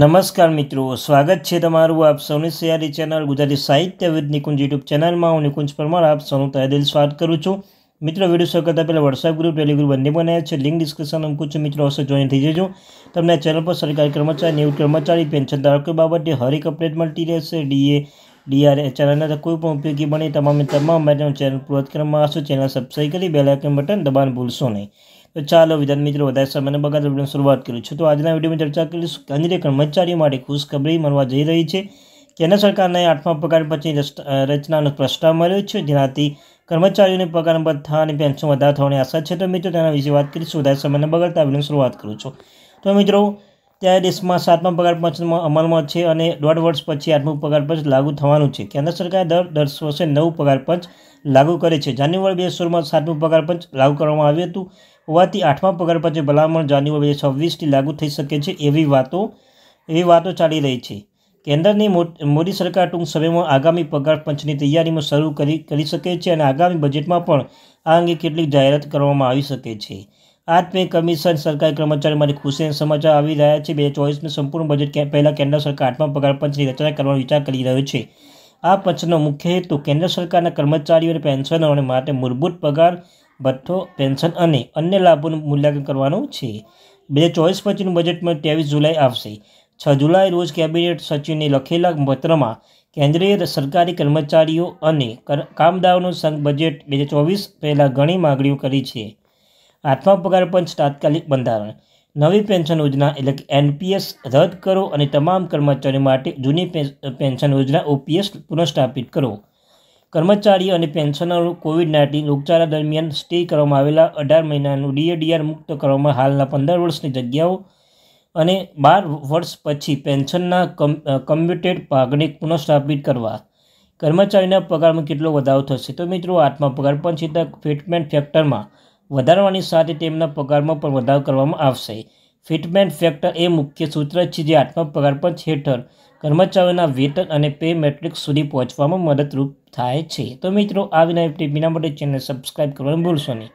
નમસ્કાર મિત્રો સ્વાગત છે તમારું આપ સૌની સયારી ચેનલ ગુજરાતી સાહિત્ય વિદ નિકુંજ યુટ્યુબ ચેનલમાં હું નિકુંજ પરમાર આપ સૌનું તહેદિલ સ્વાગત કરું છું મિત્રો વિડીયો શરૂ કરતાં પહેલાં વોટ્સએપ ગ્રુપ ટેલિગ્રુપ બંને બનાવ્યા છે લિંક ડિસ્ક્રિપ્શન અંકું છે મિત્રો અવશ્ય જોઈન થઈ જજો તમને ચેનલ પર સરકારી કર્મચારી નિવૃત્ત કર્મચારી પેન્શન ધારકો બાબતે હરેક અપડેટ મળતી રહેશે ડીએ ડીઆર ચેનલના કોઈ પણ ઉપયોગી બને તમામ તમામ માટેનું ચેનલ પૂર્વત કરવામાં આવશે ચેનલ સબસ્ક્રાઈબ કરી બેલાઇકન બટન દબાણ ભૂલશો નહીં તો ચાલો વિધાન મિત્રો વધારે સમયને બગાડ વિડીયો શરૂઆત કરું છું તો આજના વિડીયોમાં ચર્ચા કરીશું કેન્દ્રીય કર્મચારીઓ માટે ખુશખબરી મળવા જઈ રહી છે કેન્દ્ર સરકારને આઠમા પગાર પછી રચનાનો પ્રસ્તાવ મળ્યો છે જેનાથી કર્મચારીઓને પગાર ભથ્થા અને પેન્શન વધારો થવાની આશા છે તો મિત્રો તેના વિશે વાત કરીશું વધારે સમયને બગાડતા વિડીયો શરૂઆત કરું છું તો મિત્રો ત્યારે દેશમાં સાતમા પગાર પંચમાં અમલમાં છે અને દોઢ વર્ષ પછી આઠમું પગાર પંચ લાગુ થવાનું છે કેન્દ્ર સરકાર દર દસ વર્ષે નવું પગાર પંચ લાગુ કરે છે જાન્યુઆરી બે હજાર સોળમાં સાતમું પગાર પંચ લાગુ કરવામાં આવ્યું હતું હોવાથી આઠમા પગાર પંચે ભલામણ જાન્યુઆરી બે હજાર છવ્વીસથી લાગુ થઈ શકે છે એવી વાતો એવી વાતો ચાલી રહી છે કેન્દ્રની મોદી સરકાર ટૂંક સમયમાં આગામી પગાર પંચની તૈયારીમાં શરૂ કરી કરી શકે છે અને આગામી બજેટમાં પણ આ અંગે કેટલીક જાહેરાત કરવામાં આવી શકે છે આત્મીય કમિશન સરકારી કર્મચારી માટે ખુશીના સમાચાર આવી રહ્યા છે બે ચોવીસનું સંપૂર્ણ બજેટ પહેલાં કેન્દ્ર સરકાર આઠમા પગાર પંચની રચના કરવાનો વિચાર કરી રહ્યો છે આ પંચનો મુખ્ય હેતુ કેન્દ્ર સરકારના કર્મચારીઓને અને પેન્શનરોને માટે મૂળભૂત પગાર ભથ્થો પેન્શન અને અન્ય લાભોનું મૂલ્યાંકન કરવાનું છે બે હજાર ચોવીસ પછીનું બજેટમાં ત્રેવીસ જુલાઈ આવશે છ જુલાઈ રોજ કેબિનેટ સચિવને લખેલા પત્રમાં કેન્દ્રીય સરકારી કર્મચારીઓ અને કામદારોનું સંઘ બજેટ બે હજાર ચોવીસ પહેલાં ઘણી માગણીઓ કરી છે આઠમા પગાર પંચ તાત્કાલિક બંધારણ નવી પેન્શન યોજના એટલે કે એનપીએસ રદ કરો અને તમામ કર્મચારીઓ માટે જૂની પેન્શન યોજના ઓપીએસ પુનઃસ્થાપિત કરો કર્મચારીઓ અને પેન્શનરો કોવિડ નાઇન્ટીન રોગચાળા દરમિયાન સ્ટે કરવામાં આવેલા અઢાર મહિનાનું ડીએડીઆર મુક્ત કરવામાં હાલના પંદર વર્ષની જગ્યાઓ અને બાર વર્ષ પછી પેન્શનના કમ કમ્પ્યુટેડ ભાગને પુનઃસ્થાપિત કરવા કર્મચારીના પગારમાં કેટલો વધારો થશે તો મિત્રો આઠમા પગાર પંચ સીધા ફિટમેન્ટ ફેક્ટરમાં વધારવાની સાથે તેમના પગારમાં પણ વધારો કરવામાં આવશે ફિટમેન્ટ ફેક્ટર એ મુખ્ય સૂત્ર છે જે આઠમા પગાર પંચ હેઠળ કર્મચારીઓના વેતન અને પે મેટ્રિક સુધી પહોંચવામાં મદદરૂપ થાય છે તો મિત્રો આવી નવી ટીપીના માટે ચેનલ સબસ્ક્રાઈબ કરવાનું ભૂલશો નહીં